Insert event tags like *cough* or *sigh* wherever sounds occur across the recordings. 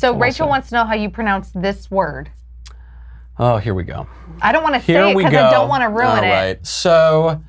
So Rachel wants to know how you pronounce this word. Oh, here we go. I don't want to say it because I don't want to ruin All right. it. Right. So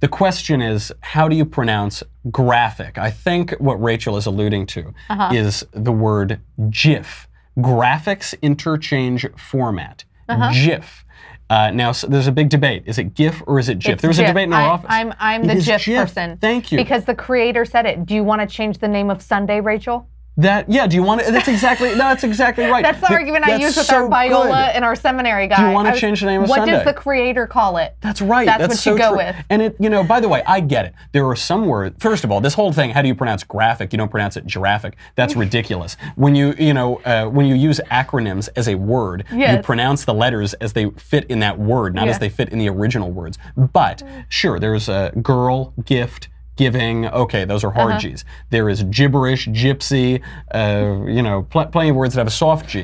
the question is, how do you pronounce graphic? I think what Rachel is alluding to uh -huh. is the word GIF, graphics interchange format, uh -huh. GIF. Uh, now, so there's a big debate. Is it GIF or is it GIF? It's there was GIF. a debate in our I, office. I'm, I'm the GIF, GIF, person. Thank you. Because the creator said it. Do you want to change the name of Sunday, Rachel? That yeah, do you want to? That's exactly no, that's exactly right. that's the argument I use with so our Biola good. and our seminary guy. Do you want to change the name of what Sunday? What does the creator call it? That's right. That's, that's what so you go true. with. And it, you know, by the way, I get it. There are some words. First of all, this whole thing, how do you pronounce graphic? You don't pronounce it giraffic. That's *laughs* ridiculous. When you you know uh, when you use acronyms as a word, yes. you pronounce the letters as they fit in that word, not yeah. as they fit in the original words. But sure, there's a girl gift giving. Okay, those are hard uh -huh. G's. There is gibberish, gypsy, uh, you know, pl plenty of words that have a soft G.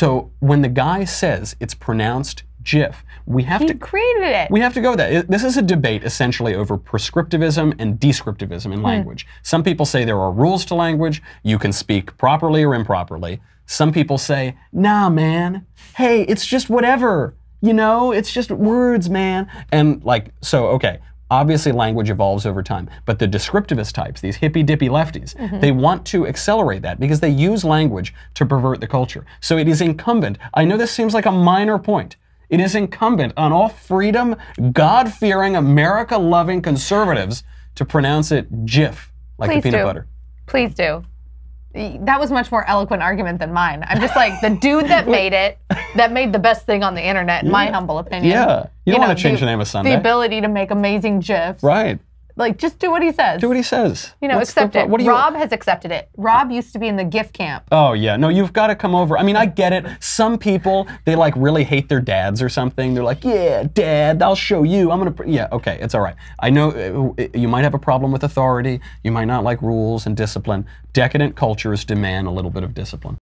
So when the guy says it's pronounced GIF, we have he to created it. We have to go with that. this is a debate essentially over prescriptivism and descriptivism in mm. language. Some people say there are rules to language. You can speak properly or improperly. Some people say, nah, man. Hey, it's just whatever. You know, it's just words, man. And like, so, okay, Obviously, language evolves over time, but the descriptivist types, these hippy dippy lefties, mm -hmm. they want to accelerate that because they use language to pervert the culture. So it is incumbent. I know this seems like a minor point. It is incumbent on all freedom, God fearing, America loving conservatives to pronounce it jiff like Please the peanut do. butter. Please do that was much more eloquent argument than mine. I'm just like the dude that made it, that made the best thing on the internet, in yeah. my humble opinion. Yeah, you, don't know, want to change the, the, name of Sunday. The ability to make amazing gifs. Right. Like, just do what he says. Do what he says. You know, What's accept the, it. What you, Rob has accepted it. Rob used to be in the gift camp. Oh yeah, no, you've got to come over. I mean, I get it. Some people they like really hate their dads or something. They're like, yeah, dad, I'll show you. I'm gonna. Yeah, okay, it's all right. I know uh, uh, you might have a problem with authority. You might not like rules and discipline. Decadent cultures demand a little bit of discipline.